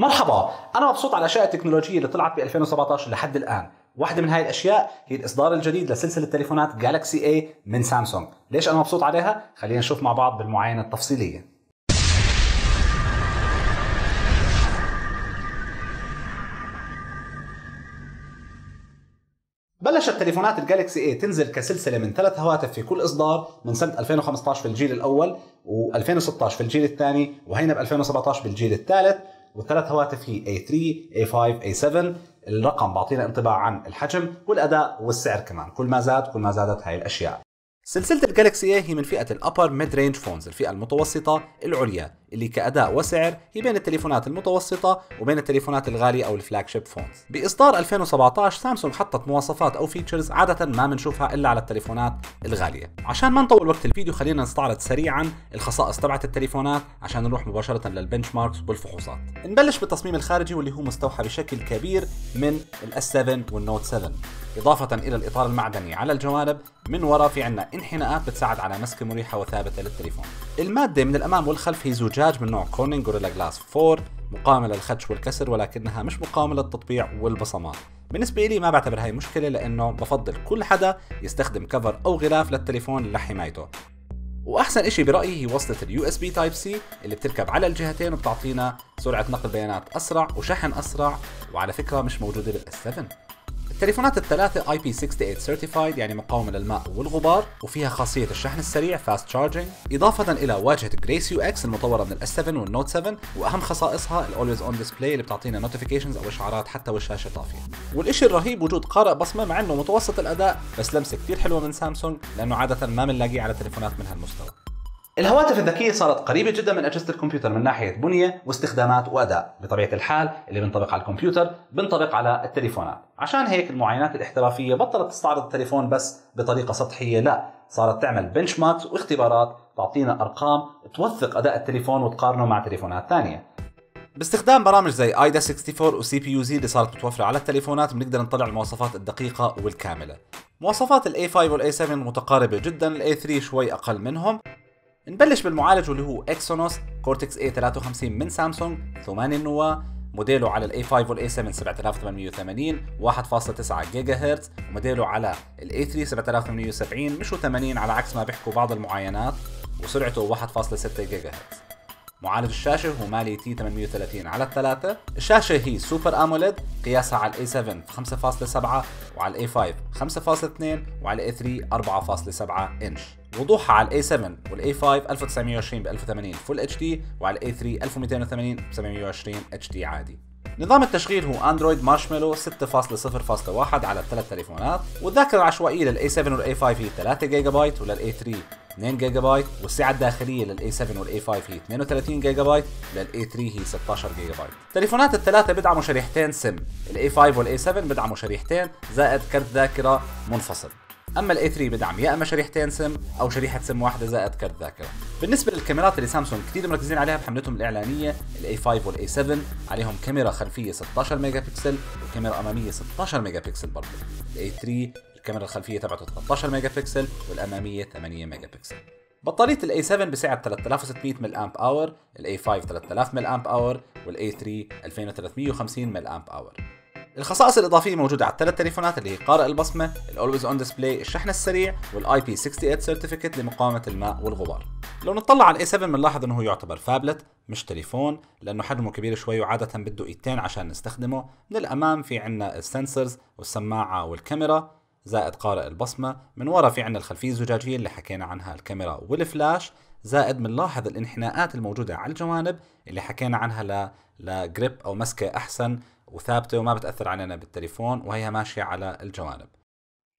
مرحبا انا مبسوط على الاشياء التكنولوجيه اللي طلعت ب 2017 لحد الان واحدة من هاي الأشياء هي الإصدار الجديد لسلسلة تليفونات جالكسي اي من سامسونج ليش أنا مبسوط عليها؟ خلينا نشوف مع بعض بالمعاينة التفصيلية بلشت تليفونات الجالكسي اي تنزل كسلسلة من ثلاث هواتف في كل إصدار من سنة 2015 في الجيل الأول و2016 في الجيل الثاني وهينا ب 2017 بالجيل الثالث وثلاث هواتف هي A3 A5 A7 الرقم بعطينا انطباع عن الحجم والاداء والسعر كمان كل ما زاد كل ما زادت هاي الاشياء سلسلة الجالكسي A هي من فئة الأبر ميد رينج فونز الفئة المتوسطة العليا اللي كأداء وسعر هي بين التليفونات المتوسطة وبين التليفونات الغالية أو الفلاج شيب فونز بإصدار 2017 سامسونج حطت مواصفات أو فيتشرز عادة ما بنشوفها إلا على التليفونات الغالية عشان ما نطول وقت الفيديو خلينا نستعرض سريعا الخصائص تبعت التليفونات عشان نروح مباشرة للبنش ماركس والفحوصات نبلش بالتصميم الخارجي واللي هو مستوحى بشكل كبير من الاس 7 والنوت 7 إضافة إلى الإطار المعدني على الجوانب من وراء في عنا انحناءات بتساعد على مسك مريحة وثابتة للتليفون المادة من الأمام والخلف هي زوجة زجاج من نوع كونين غوريلا جلاس 4 مقاومة للخدش والكسر ولكنها مش مقاومة للتطبيع والبصمات بالنسبة لي ما بعتبر هاي مشكلة لأنه بفضل كل حدا يستخدم كفر أو غلاف للتليفون لحمايته واحسن اشي برايي هي وصله الـ USB Type-C اللي بتركب على الجهتين وبتعطينا سرعه نقل بيانات اسرع وشحن اسرع وعلى فكره مش موجوده s 7 التليفونات الثلاثة ip 68 سيرتيفايد يعني مقاومة للماء والغبار وفيها خاصية الشحن السريع فاست Charging إضافة إلى واجهة Grace UX المطورة من s 7 والنوت 7 وأهم خصائصها Always On Display اللي بتعطينا نوتيفيكيشنز أو إشعارات حتى والشاشة طافية والإشي الرهيب وجود قارئ بصمة مع إنه متوسط الأداء بس لمسة كتير حلوة من سامسونج لأنه عادة ما بنلاقيه على تليفونات من هالمستوى الهواتف الذكية صارت قريبة جدا من أجهزة الكمبيوتر من ناحية بنية واستخدامات وأداء بطبيعة الحال اللي بنطبق على الكمبيوتر بنطبق على التليفونات عشان هيك المعاينات الاحترافية بطلت تستعرض التليفون بس بطريقة سطحية لا صارت تعمل بنش ماركس واختبارات تعطينا أرقام توثق أداء التليفون وتقارنه مع تليفونات ثانية باستخدام برامج زي ايدا 64 وسي بي يو زي اللي صارت متوفرة على التليفونات بنقدر نطلع المواصفات الدقيقة والكاملة مواصفات الاي 5 والاي 7 متقاربة جدا الاي 3 شوي أقل منهم نبلش بالمعالج واللي هو اكسونوس كورتكس A53 من سامسونج 8 النواه موديله على الاي 5 والاي 7 7880 1.9 جيجا هرتز وموديله على الاي 3 7870 مش 80 على عكس ما بيحكوا بعض المعاينات وسرعته 1.6 جيجا هرتز معالج الشاشة هو مالي تي 830 على الثلاثة الشاشة هي سوبر اموليد قياسها على الاي 7 5.7 وعلى الاي 5 5.2 وعلى الاي 3 4.7 انش وضوحها على الـ A7 والـ A5 1920 ب 1080 فول اتش دي وعلى A3 1280 ب 720 اتش دي عادي نظام التشغيل هو اندرويد مارشميلو 6.0.1 على الثلاث تليفونات والذاكرة العشوائية للa 7 والa 5 هي 3 جيجا بايت وللa 3 2 جيجا بايت والسعة الداخلية للa 7 والa 5 هي 32 جيجا بايت وللa 3 هي 16 جيجا بايت. التليفونات الثلاثة بيدعموا شريحتين سم، الa 5 والa 7 بيدعموا شريحتين زائد كرت ذاكرة منفصل. اما الاي 3 بدعم يا اما شريحتين سم او شريحه سم واحده زائد كرت ذاكره بالنسبه للكاميرات اللي سامسونج كثير مركزين عليها بحملتهم الاعلانيه الاي 5 والاي 7 عليهم كاميرا خلفيه 16 ميجا بكسل وكاميرا اماميه 16 ميجا بكسل برضه الاي 3 الكاميرا الخلفيه تبعته 13 ميجا بكسل والاماميه 8 ميجا بكسل بطارية الـ a 7 بسعة 3600 مل امب اور، a 5 3000 مل امب اور، a 3 2350 مل امب اور. الخصائص الاضافيه موجوده على الثلاث تليفونات اللي هي قارئ البصمه الاولويز اون ديسبلاي الشحن السريع والاي بي 68 سيرتيفيكت لمقاومه الماء والغبار لو نطلع على الاي 7 بنلاحظ انه هو يعتبر فابلت مش تليفون لانه حجمه كبير شوي وعاده بده ايدتين عشان نستخدمه من الامام في عندنا السنسرز والسماعه والكاميرا زائد قارئ البصمه من ورا في عندنا الخلفيه الزجاجيه اللي حكينا عنها الكاميرا والفلاش زائد بنلاحظ الانحناءات الموجوده على الجوانب اللي حكينا عنها ل لجريب او مسكه احسن وثابته وما بتاثر علينا بالتليفون وهي ماشيه على الجوانب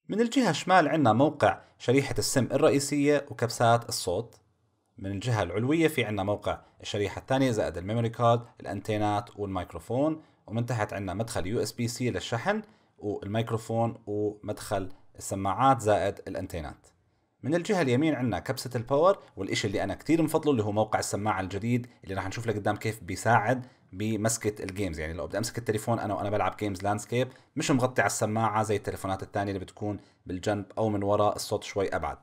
من الجهة الشمال عندنا موقع شريحة السم الرئيسية وكبسات الصوت من الجهة العلوية في عندنا موقع الشريحة الثانية زائد الميموري كارد الأنتينات والميكروفون ومن تحت عندنا مدخل يو اس بي سي للشحن والميكروفون ومدخل السماعات زائد الأنتينات من الجهة اليمين عندنا كبسة الباور والإشي اللي أنا كتير مفضله اللي هو موقع السماعة الجديد اللي راح نشوف لقدام كيف بيساعد بمسكه الجيمز يعني لو بدي امسك التليفون انا وانا بلعب جيمز لاندسكيب مش مغطي على السماعه زي التليفونات الثانيه اللي بتكون بالجنب او من وراء الصوت شوي ابعد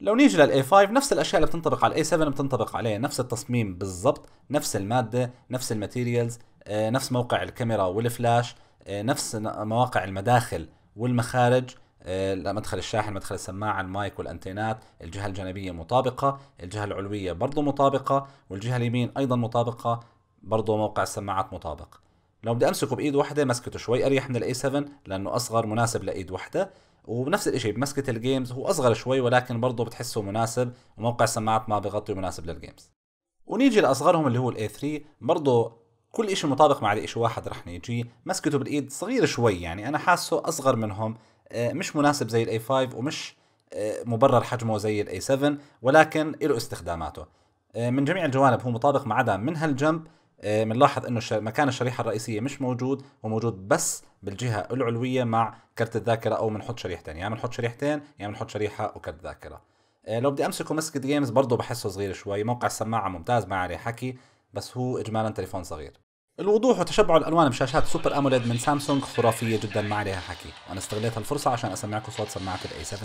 لو نيجي للاي 5 نفس الاشياء اللي بتنطبق على الاي 7 بتنطبق عليه نفس التصميم بالضبط نفس الماده نفس الماتيريالز آه، نفس موقع الكاميرا والفلاش آه، نفس مواقع المداخل والمخارج آه، مدخل الشاحن مدخل السماعة المايك والأنتينات الجهة الجانبية مطابقة الجهة العلوية برضو مطابقة والجهة اليمين أيضا مطابقة برضه موقع السماعات مطابق لو بدي امسكه بايد واحده مسكته شوي اريح من الاي 7 لانه اصغر مناسب لايد واحده ونفس الشيء بمسكه الجيمز هو اصغر شوي ولكن برضه بتحسه مناسب وموقع السماعات ما بغطي مناسب للجيمز ونيجي لاصغرهم اللي هو الاي 3 برضه كل شيء مطابق مع الاي واحد رح نيجي مسكته بالايد صغير شوي يعني انا حاسه اصغر منهم آه، مش مناسب زي الاي 5 ومش آه، مبرر حجمه زي الاي 7 ولكن له استخداماته آه، من جميع الجوانب هو مطابق ما عدا من هالجنب بنلاحظ آه، انه مكان الشريحه الرئيسيه مش موجود وموجود بس بالجهه العلويه مع كرت الذاكره او بنحط شريحتين يا يعني بنحط شريحتين يا يعني بنحط شريحه وكرت ذاكره آه، لو بدي امسكه مسكة جيمز برضه بحسه صغير شوي موقع السماعه ممتاز ما عليه حكي بس هو اجمالا تليفون صغير الوضوح وتشبع الالوان بشاشات سوبر اموليد من سامسونج خرافيه جدا ما عليها حكي وانا استغليت هالفرصه عشان اسمعكم صوت سماعه الاي 7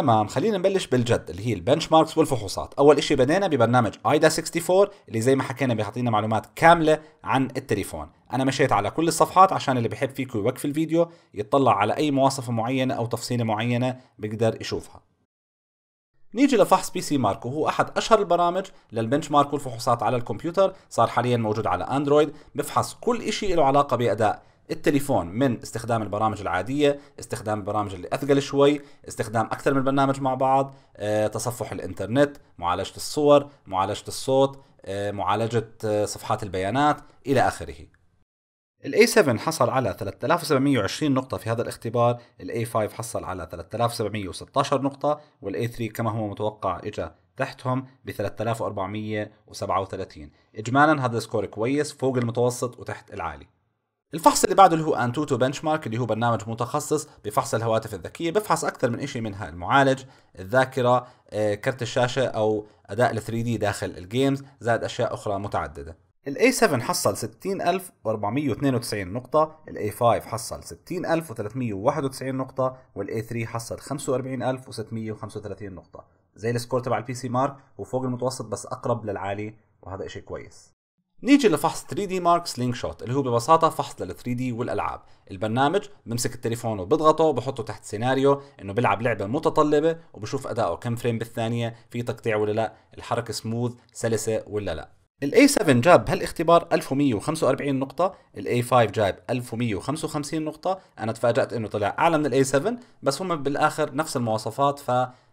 تمام خلينا نبلش بالجد اللي هي البنش ماركس والفحوصات اول شيء بدينا ببرنامج ايدا 64 اللي زي ما حكينا بيعطينا معلومات كامله عن التليفون انا مشيت على كل الصفحات عشان اللي بحب فيكم يوقف الفيديو يطلع على اي مواصفه معينه او تفصيله معينه بيقدر يشوفها نيجي لفحص بي سي مارك وهو احد اشهر البرامج للبنش مارك والفحوصات على الكمبيوتر صار حاليا موجود على اندرويد بفحص كل شيء له علاقه باداء التليفون من استخدام البرامج العاديه استخدام البرامج اللي اثقل شوي استخدام اكثر من برنامج مع بعض آه، تصفح الانترنت معالجه الصور معالجه الصوت آه، معالجه آه، صفحات البيانات الى اخره الـ A7 حصل على 3720 نقطة في هذا الاختبار، الـ A5 حصل على 3716 نقطة، والـ A3 كما هو متوقع إجا تحتهم ب 3437 اجمالا هذا سكور كويس فوق المتوسط وتحت العالي الفحص اللي بعده اللي هو انتوتو بنش مارك اللي هو برنامج متخصص بفحص الهواتف الذكيه بفحص اكثر من شيء منها المعالج الذاكره آه، كرت الشاشه او اداء ال 3 دي داخل الجيمز زائد اشياء اخرى متعدده ال A7 حصل 60492 نقطة، ال A5 حصل 60391 نقطة، وال A3 حصل 45635 نقطة، زي السكور تبع البي سي مارك وفوق المتوسط بس أقرب للعالي وهذا إشي كويس. نيجي لفحص 3 دي مارك Slingshot شوت اللي هو ببساطه فحص لل 3 دي والالعاب، البرنامج بمسك التليفون وبضغطه وبحطه تحت سيناريو انه بيلعب لعبه متطلبه وبشوف اداؤه كم فريم بالثانيه، في تقطيع ولا لا، الحركه سموث، سلسه ولا لا. ال a 7 جاب بهالاختبار 1145 نقطة، ال a 5 جاب 1155 نقطة، أنا تفاجأت إنه طلع أعلى من ال a 7 بس هم بالآخر نفس المواصفات ف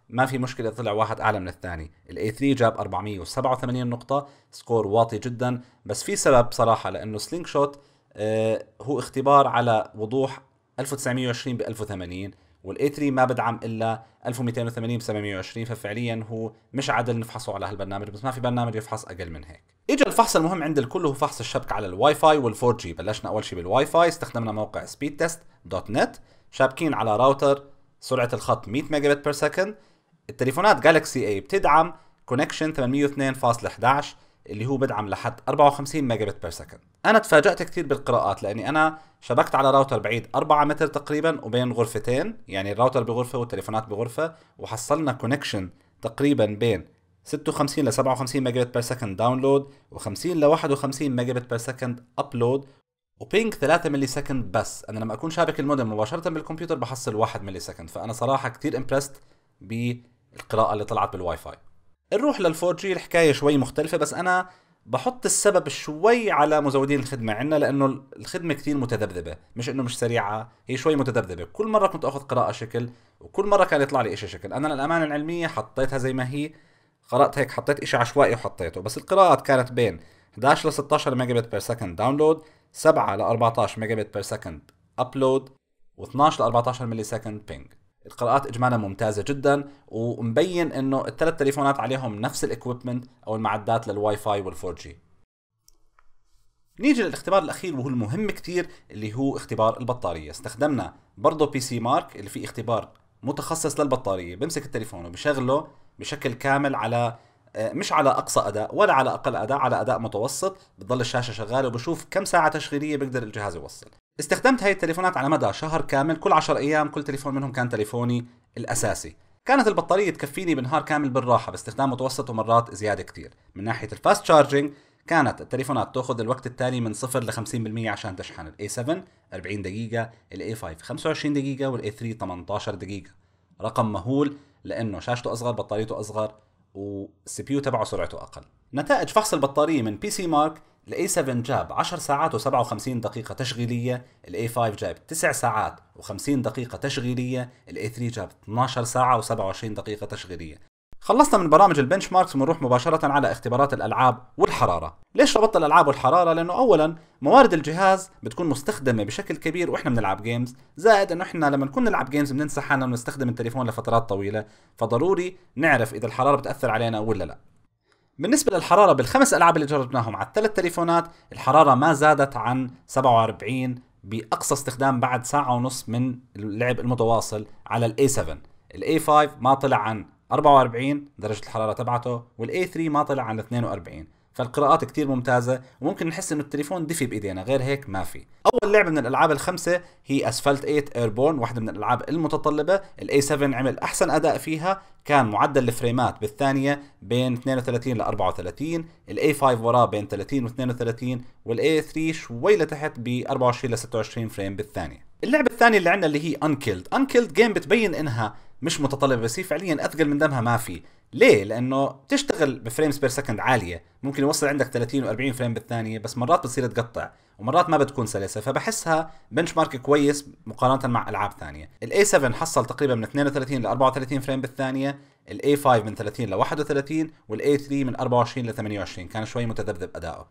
ما في مشكله طلع واحد اعلى من الثاني الاي 3 جاب 487 نقطه سكور واطي جدا بس في سبب صراحه لانه سلينك شوت آه، هو اختبار على وضوح 1920 ب 1080 والاي 3 ما بدعم الا 1280 ب 720 ففعليا هو مش عادل نفحصه على هالبرنامج بس ما في برنامج يفحص اقل من هيك اجى الفحص المهم عند الكل هو فحص الشبكه على الواي فاي والفور 4 جي بلشنا اول شيء بالواي فاي استخدمنا موقع سبيد تيست دوت نت شابكين على راوتر سرعه الخط 100 ميجابت بت بير سكند التليفونات جالكسي اي بتدعم كونكشن 802.11 اللي هو بدعم لحد 54 ميجا بت بير سكند انا تفاجأت كثير بالقراءات لاني انا شبكت على راوتر بعيد 4 متر تقريبا وبين غرفتين يعني الراوتر بغرفه والتليفونات بغرفه وحصلنا كونكشن تقريبا بين 56 ل 57 ميجا بت بير سكند داونلود و50 ل 51 ميجا بت بير سكند ابلود وبينج 3 ملي سكند بس انا لما اكون شابك المودم مباشره بالكمبيوتر بحصل 1 ملي سكند فانا صراحه كثير امبرست ب القراءه اللي طلعت بالواي فاي نروح لل4 جي الحكايه شوي مختلفه بس انا بحط السبب شوي على مزودين الخدمه عندنا لانه الخدمه كثير متذبذبه مش انه مش سريعه هي شوي متذبذبه كل مره كنت اخذ قراءه شكل وكل مره كان يطلع لي إشي شكل انا للامانه العلميه حطيتها زي ما هي قرات هيك حطيت إشي عشوائي وحطيته بس القراءات كانت بين 11 ل 16 ميجا بت بير سكند داونلود 7 ل 14 ميجا بت بير سكند ابلود و12 ل 14 ملي سكند بينج القراءات اجمالا ممتازه جدا ومبين انه الثلاث تليفونات عليهم نفس الاكويبمنت او المعدات للواي فاي وال4 جي نيجي للاختبار الاخير وهو المهم كثير اللي هو اختبار البطاريه استخدمنا برضه بي سي مارك اللي فيه اختبار متخصص للبطاريه بمسك التليفون وبشغله بشكل كامل على آه، مش على اقصى اداء ولا على اقل اداء على اداء متوسط بتضل الشاشه شغاله وبشوف كم ساعه تشغيليه بقدر الجهاز يوصل استخدمت هاي التليفونات على مدى شهر كامل كل 10 ايام كل تليفون منهم كان تليفوني الاساسي كانت البطارية تكفيني بنهار كامل بالراحة باستخدام متوسط ومرات زيادة كتير من ناحية الفاست شارجينج كانت التليفونات تاخذ الوقت التالي من 0 ل 50% عشان تشحن a 7 40 دقيقة، a 5 25 دقيقة a 3 18 دقيقة. رقم مهول لانه شاشته اصغر، بطاريته اصغر، والسي بي تبعه سرعته اقل. نتائج فحص البطارية من بي سي مارك الاي 7 جاب 10 ساعات و57 دقيقة تشغيلية، الاي 5 جاب 9 ساعات و50 دقيقة تشغيلية، الاي 3 جاب 12 ساعة و27 دقيقة تشغيلية. خلصنا من برامج البنش ماركس ونروح مباشرة على اختبارات الألعاب والحرارة ليش ربطت الألعاب والحرارة؟ لأنه أولا موارد الجهاز بتكون مستخدمة بشكل كبير وإحنا بنلعب جيمز زائد أنه إحنا لما نكون نلعب جيمز بننسى حالنا ونستخدم التليفون لفترات طويلة فضروري نعرف إذا الحرارة بتأثر علينا ولا لا بالنسبة للحرارة بالخمس ألعاب اللي جربناهم على الثلاث تليفونات الحرارة ما زادت عن 47 بأقصى استخدام بعد ساعة ونص من اللعب المتواصل على الـ a 7 الـ a 5 ما طلع عن 44 درجة الحرارة تبعته والـ a 3 ما طلع عن 42 فالقراءات كتير ممتازه وممكن نحس انه التليفون دفي بايدينا غير هيك ما في اول لعبه من الالعاب الخمسه هي اسفلت 8 ايربورن واحده من الالعاب المتطلبه الاي 7 عمل احسن اداء فيها كان معدل الفريمات بالثانيه بين 32 ل 34 الاي 5 وراه بين 30 و 32 والاي 3 شوي لتحت ب 24 ل 26 فريم بالثانيه اللعبه الثانيه اللي عندنا اللي هي انكيلد انكيلد جيم بتبين انها مش متطلبه بس هي فعليا اثقل من دمها ما في ليه؟ لانه تشتغل بفريمز بير سكند عاليه ممكن يوصل عندك 30 و40 فريم بالثانيه بس مرات بتصير تقطع ومرات ما بتكون سلسه فبحسها بنش مارك كويس مقارنه مع العاب ثانيه الاي 7 حصل تقريبا من 32 ل 34 فريم بالثانيه الاي 5 من 30 ل 31 والاي 3 من 24 ل 28 كان شوي متذبذب اداؤه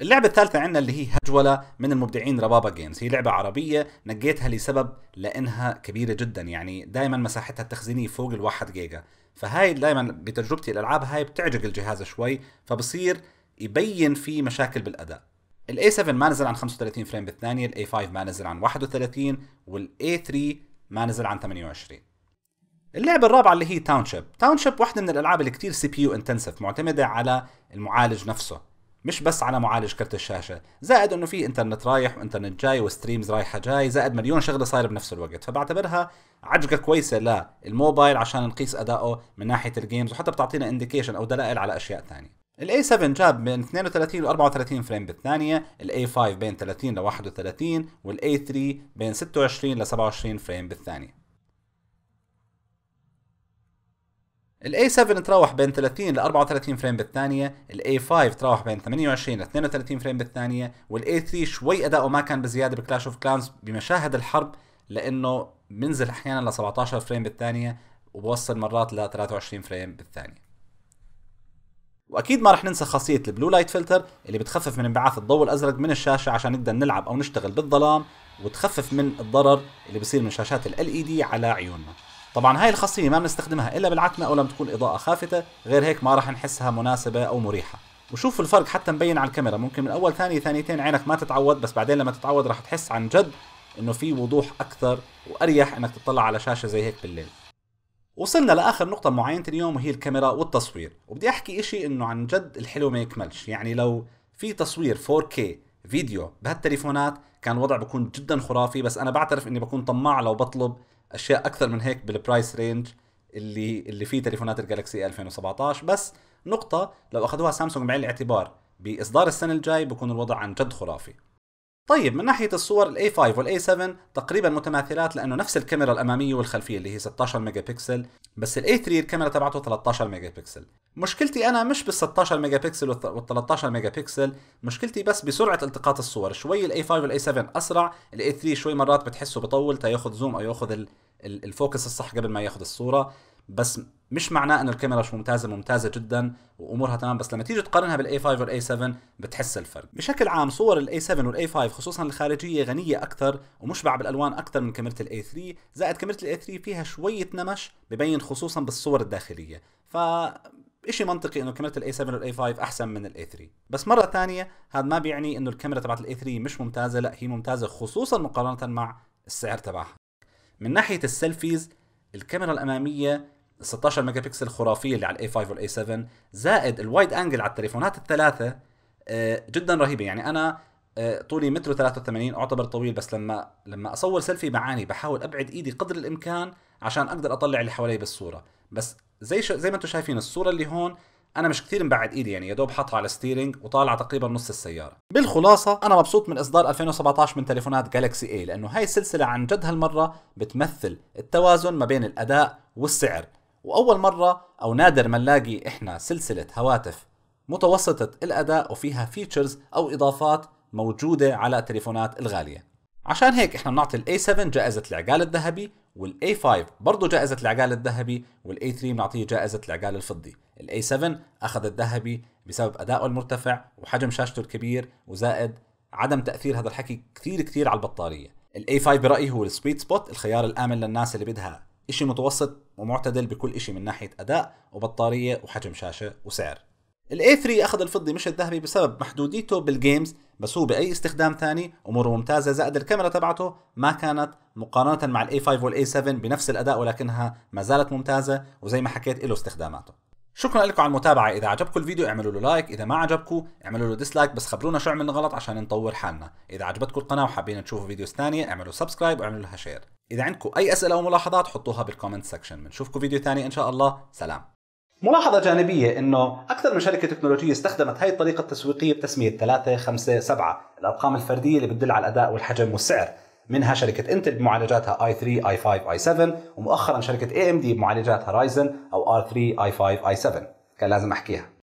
اللعبة الثالثة عندنا اللي هي هجولة من المبدعين ربابا جيمز هي لعبة عربية نقيتها لسبب لأنها كبيرة جدا يعني دائما مساحتها التخزينية فوق الواحد جيجا فهاي دائما بتجربتي الألعاب هاي بتعجق الجهاز شوي فبصير يبين في مشاكل بالأداء a 7 ما نزل عن 35 فريم بالثانية a 5 ما نزل عن 31 a 3 ما نزل عن 28 اللعبة الرابعة اللي هي تاونشيب تاونشيب واحدة من الألعاب اللي كتير سي بي يو معتمدة على المعالج نفسه مش بس على معالج كرت الشاشه زائد انه في انترنت رايح وانترنت جاي وستريمز رايحه جاي زائد مليون شغله صايره بنفس الوقت فبعتبرها عجقه كويسه للموبايل عشان نقيس ادائه من ناحيه الجيمز وحتى بتعطينا انديكيشن او دلائل على اشياء ثانيه الاي 7 جاب بين 32 ل 34 فريم بالثانية، الاي 5 بين 30 ل 31 والاي 3 بين 26 ل 27 فريم بالثانية. الـ a 7 تراوح بين 30 ل 34 فريم بالثانية، الـ a 5 تراوح بين 28 ل 32 فريم بالثانية، والـ a 3 شوي اداؤه ما كان بزيادة بكلاش اوف كلانز بمشاهد الحرب لانه منزل احيانا ل 17 فريم بالثانية وبوصل مرات ل 23 فريم بالثانية. واكيد ما رح ننسى خاصيه البلو لايت فلتر اللي بتخفف من انبعاث الضوء الازرق من الشاشه عشان نقدر نلعب او نشتغل بالظلام وتخفف من الضرر اللي بصير من شاشات ال LED على عيوننا طبعا هاي الخاصيه ما بنستخدمها الا بالعتمه او لما تكون اضاءه خافته غير هيك ما راح نحسها مناسبه او مريحه وشوفوا الفرق حتى مبين على الكاميرا ممكن من اول ثانيه ثانيتين عينك ما تتعود بس بعدين لما تتعود راح تحس عن جد انه في وضوح اكثر واريح انك تطلع على شاشه زي هيك بالليل وصلنا لاخر نقطه معينه اليوم وهي الكاميرا والتصوير وبدي احكي اشي انه عن جد الحلو ما يكملش يعني لو في تصوير 4K فيديو بهالتليفونات كان الوضع بكون جدا خرافي بس انا بعترف اني بكون طماع لو بطلب اشياء اكثر من هيك بالبرايس رينج اللي اللي فيه تليفونات الجالكسي 2017 بس نقطة لو اخذوها سامسونج بعين الاعتبار باصدار السنة الجاي بكون الوضع عن جد خرافي طيب من ناحيه الصور الاي 5 والاي 7 تقريبا متماثلات لانه نفس الكاميرا الاماميه والخلفيه اللي هي 16 ميجا بكسل بس الاي 3 الكاميرا تبعته 13 ميجا بكسل مشكلتي انا مش بال 16 ميجا بكسل وال 13 ميجا بكسل مشكلتي بس بسرعه التقاط الصور شوي الاي 5 والاي 7 اسرع الاي 3 شوي مرات بتحسه بطول تا ياخذ زوم او ياخذ الفوكس الصح قبل ما ياخذ الصوره بس مش معناه انه الكاميرا مش ممتازه ممتازه جدا وامورها تمام بس لما تيجي تقارنها بالاي 5 والاي 7 بتحس الفرق بشكل عام صور الاي 7 والاي 5 خصوصا الخارجيه غنيه اكثر ومشبعه بالالوان اكثر من كاميرا الاي 3 زائد كاميرا الاي 3 فيها شويه نمش ببين خصوصا بالصور الداخليه ف إشي منطقي انه كاميرا الاي 7 والاي 5 احسن من الاي 3 بس مره ثانيه هذا ما بيعني انه الكاميرا تبعت الاي 3 مش ممتازه لا هي ممتازه خصوصا مقارنه مع السعر تبعها من ناحيه السيلفيز الكاميرا الاماميه ال 16 ميجا بكسل خرافيه اللي على الاي 5 والاي 7 زائد الوايد انجل على التليفونات الثلاثه آه، جدا رهيبه يعني انا آه، طولي متر 83 اعتبر طويل بس لما لما اصور سيلفي بعاني بحاول ابعد ايدي قدر الامكان عشان اقدر اطلع اللي حوالي بالصوره بس زي شو زي ما انتم شايفين الصوره اللي هون انا مش كثير مبعد ايدي يعني يا دوب حاطها على ستيرنج وطالعه تقريبا نص السياره بالخلاصه انا مبسوط من اصدار 2017 من تليفونات جالكسي اي لانه هاي السلسله عن جد هالمره بتمثل التوازن ما بين الاداء والسعر واول مره او نادر ما نلاقي احنا سلسله هواتف متوسطه الاداء وفيها فيتشرز او اضافات موجوده على التليفونات الغاليه عشان هيك احنا بنعطي الاي 7 جائزه العقال الذهبي والاي 5 برضه جائزه العقال الذهبي والاي 3 بنعطيه جائزه العقال الفضي الاي 7 اخذ الذهبي بسبب ادائه المرتفع وحجم شاشته الكبير وزائد عدم تاثير هذا الحكي كثير كثير على البطاريه الاي 5 برايي هو السويت سبوت الخيار الامن للناس اللي بدها شيء متوسط ومعتدل بكل شيء من ناحية أداء وبطارية وحجم شاشة وسعر الـ A3 أخذ الفضي مش الذهبي بسبب محدوديته بالجيمز بس هو بأي استخدام ثاني أموره ممتازة زائد الكاميرا تبعته ما كانت مقارنة مع الـ A5 والـ A7 بنفس الأداء ولكنها ما زالت ممتازة وزي ما حكيت له استخداماته شكرا لكم على المتابعة إذا عجبكم الفيديو اعملوا له لايك إذا ما عجبكم اعملوا له ديسلايك بس خبرونا شو عملنا غلط عشان نطور حالنا إذا عجبتكم القناة وحابين تشوفوا فيديوز ثانية اعملوا سبسكرايب واعملوا لها شير إذا عندكم أي أسئلة أو ملاحظات حطوها بالكومنت سكشن بنشوفكم فيديو ثاني إن شاء الله سلام ملاحظة جانبية انه أكثر من شركة تكنولوجية استخدمت هاي الطريقة التسويقية بتسمية 3 5 7 الأرقام الفردية اللي بتدل على الأداء والحجم والسعر منها شركة انتل بمعالجاتها i3 i5 i7 ومؤخرا شركة AMD بمعالجات هورايزن او R3 i5 i7 كان لازم احكيها